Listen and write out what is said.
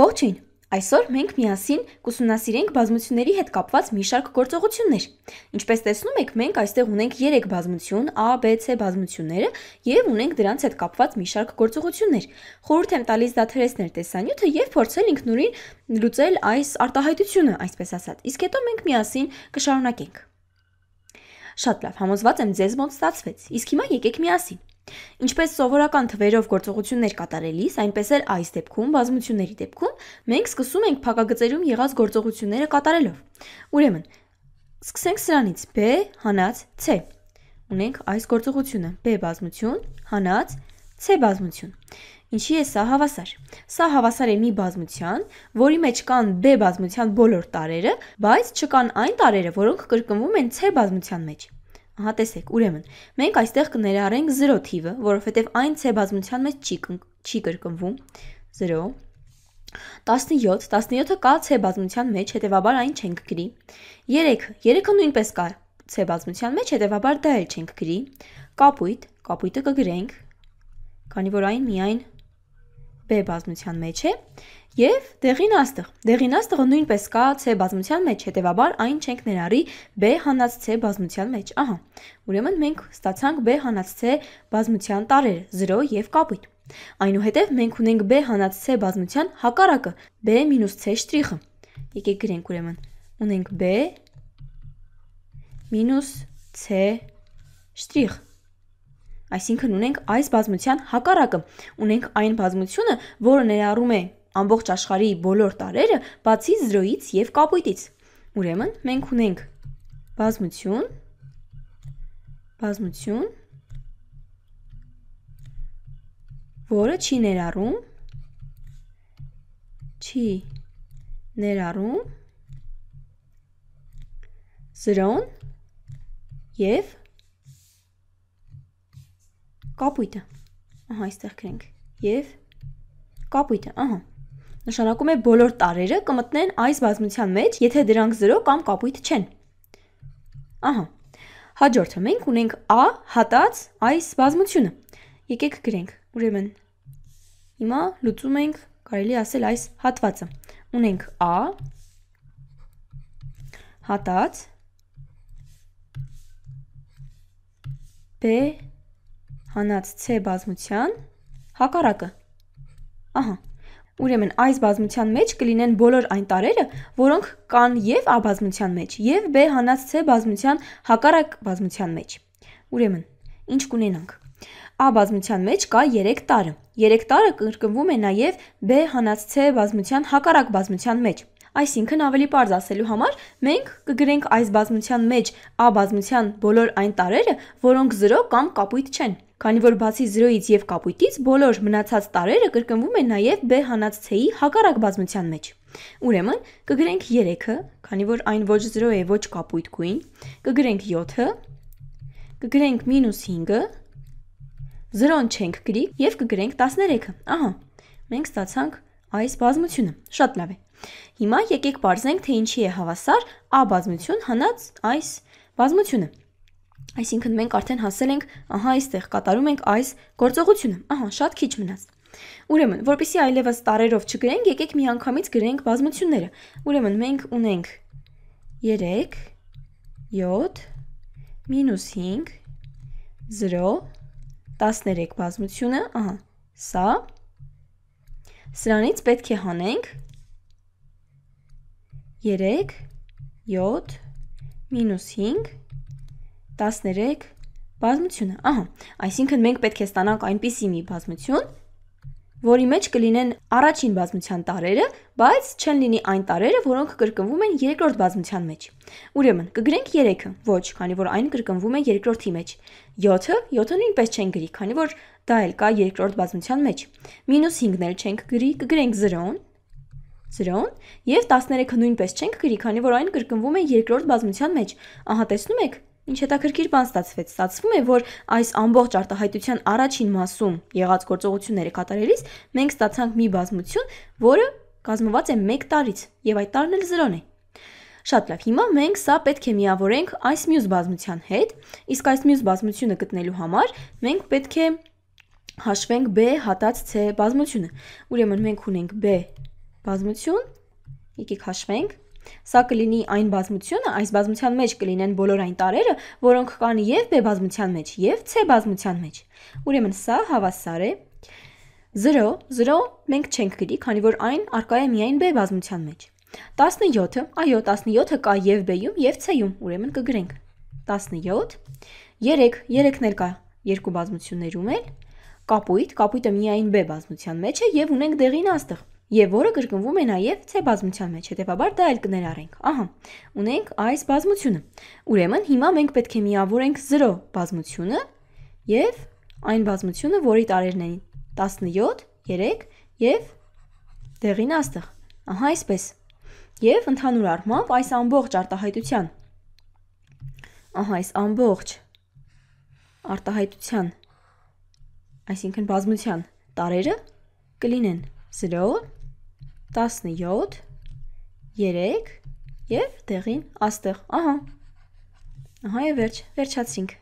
Ողջույն։ Այսօր մենք միասին կուսումնասիրենք բազմությունների հետ կապված մի շարք գործողություններ։ Ինչպես տեսնում եք, մենք այստեղ ունենք 3 բազմություն՝ A, B, C բազմությունները, եւ ունենք դրանց հետ կապված մի շարք գործողություններ։ Խորհուրդ եմ տալիս դադարեցնել տեսանյութը եւ փորձել ինքնուրույն լուծել այս արտահայտությունը, այսպես ասած։ Իսկ հետո մենք միասին կշարունակենք։ Շատ լավ, համոզված եմ, ձեզ մոտ ստացվեց։ Իսկ հիմա եկեք միասին Ինչպես սովորական թվերով գործողություններ կատարելիս, այնպես էլ այս դեպքում, բազմությունների դեպքում, մենք սկսում ենք փակագծերում եղած գործողությունները կատարելով։ Ուրեմն, սկսենք սրանից՝ B հանած C։ Ունենք այս գործողությունը՝ B բազմություն հանած C բազմություն։ Ինչի է սա հավասար։ Սա հավասար է մի բազմության, որի մեջ կան B բազմության բոլոր տարրերը, բայց չկան այն տարրերը, որոնք կրկնվում են C բազմության մեջ։ Ահա տեսեք, ուրեմն, մենք այստեղ կներառենք 0 թիվը, որովհետև այն C բազմության մեջ չի չի կրկնվում 0 17 17-ը կա C բազմության մեջ, հետևաբար այն չենք գրի։ 3-ը 3-ը նույնպես կա C բազմության մեջ, հետևաբար դա էլ չենք գրի։ Կապույտ, կապույտը կգրենք, քանի որ այն միայն B բազմության մեջ է եւ դեղինաստղ։ Դեղինաստղը նույնպես կա C բազմության մեջ, հետեւաբար այն չենք ներառի B հանած C բազմության մեջ։ Ահա։ Ուրեմն մենք ստացանք B հանած C բազմության տարեր 0 եւ կապույտ։ Այնուհետև մենք ունենք B հանած C բազմության հակառակը B-C շտրիխը։ Եկեք գրենք ուրեմն։ Ունենք B-C շտրիխ Այսինքն ունենք այս բազմության հակառակը։ Ունենք այն բազմությունը, որը ներառում է ամբողջ աշխարհի բոլոր տարերը, բացի 0-ից եւ կապույտից։ Ուրեմն մենք ունենք բազմություն, բազմություն, որը չի ներառում չի ներառում 0 եւ 1 կապույտը։ Ահա այստեղ գրենք։ Եվ կապույտը, ահա։ Նշանակում է բոլոր տարերը կմտնեն այս բազմության մեջ, եթե դրանք 0 կամ կապույտ չեն։ Ահա։ Հաջորդը մենք ունենք A հատած այս բազմությունը։ Եկեք գրենք։ Ուրեմն հիմա լուծում ենք, կարելի ասել այս հատվածը։ Ունենք A հատած B հանած C բազմության հակառակը։ Ահա։ Ուրեմն այս բազմության մեջ կլինեն բոլոր այն տարերը, որոնք կան եւ A բազմության մեջ, եւ B հանած C բազմության հակառակ բազմության մեջ։ Ուրեմն, ինչ կունենանք։ A բազմության մեջ կա 3 տարը։ 3 տարը կրկնվում է նաեւ B հանած C բազմության հակառակ բազմության մեջ։ Այսինքն ավելի པարզ ասելու համար մենք կգրենք այս բազմության մեջ A բազմության բոլոր այն տարերը, որոնք 0 կամ կապույտ չեն։ Քանի որ բացի 0-ից եւ կապույտից, բոլոր մնացած տարերը կրկնվում են նաեւ B հանած C-ի հակառակ բազմության մեջ։ Ուրեմն կգրենք 3-ը, քանի որ այն ոչ 0 է, ոչ կապույտ գույն, կգրենք 7-ը, կգրենք -5-ը, 0-ն չենք գրի եւ կգրենք 13-ը։ Ահա, մենք ստացանք այս բազմությունը։ Շատ լավ է։ Հիմա եկեք բարձենք, թե ինչի է հավասար A բազմություն հանած այս բազմությունը։ Այսինքն մենք արդեն հասել ենք, ահա այստեղ կատարում ենք այս գործողությունը։ Ահա, շատ քիչ մնաց։ Ուրեմն, որpիսի այլևս տարերով չգրենք, եկեք միանգամից գրենք բազմությունները։ Ուրեմն մենք ունենք 3 7 -5 0 13 բազմությունը, ահա, սա սրանից պետք է հանենք 3 7 -5 13 բազմությունը։ Ահա, այսինքն մենք պետք է ստանանք այնպիսի մի բազմություն, որի մեջ կլինեն առաջին բազմության տարերը, բայց չեն լինի այն տարերը, որոնք կրկնվում են երկրորդ բազմության մեջ։ Ուրեմն, կգրենք 3-ը, ոչ, քանի որ այն կրկնվում է երկրորդի մեջ։ 7-ը, 7-ը նույնպես չեն գրի, քանի որ դա էլ կա երկրորդ բազմության մեջ։ -5-ն էլ չենք գրի, կգրենք 0-ն, 0-ն եւ 13-ը նույնպես չենք գրի, քանի որ այն կրկնվում է երկրորդ բազմության մեջ։ Ահա տեսնում եք, Ինչ հետաքրքիր բան ստացվեց, ստացվում է, որ այս ամբողջ արտահայտության առաջին մասում եղած գործողությունները կատարելիս մենք ստացանք մի բազմություն, որը կազմված է 1 տարից եւ այդ տարն էլ 0 է։ Շատ լավ, հիմա մենք սա պետք է միավորենք այս մյուս բազմության հետ, իսկ այս մյուս բազմությունը գտնելու համար մենք պետք է հաշվենք B հատած C բազմությունը։ Ուրեմն մենք ունենք B բազմություն, եկեք հաշվենք 1 Սա կլինի այն բազմությունը, այս բազմության մեջ կլինեն բոլոր այն տարերը, որոնք կան եւ B բազմության մեջ, եւ C բազմության մեջ։ Ուրեմն սա հավասար է 0, 0 մենք չենք գրի, քանի որ այն արկա է միայն B բազմության մեջ։ 17-ը, այո, 17-ը կա եւ B-ում, եւ C-ում, ուրեմն կգրենք 17 3 3-ն էլ կա երկու բազմություններում էլ կապույտ, կապույտը միայն B բազմության մեջ է եւ ունենք դեղին աստղ եւ որը կրկնվում է նաեւ C բազմության մեջ, հետեւաբար դա էլ կներառենք։ Ահա, ունենք այս բազմությունը։ Ուրեմն հիմա մենք պետք է միավորենք 0 բազմությունը եւ այն բազմությունը, որի տարերն են 17, 3 եւ դեղին աստղ։ Ահա այսպես։ Եվ ընդհանուր առմամբ այս ամբողջ արտահայտության ահա այս ամբողջ արտահայտության այսինքն բազմության տարերը կլինեն 0 17, 3 եւ դեղին աստեղ։ Ահա։ Ահա եւ վերջ, վերջացրինք։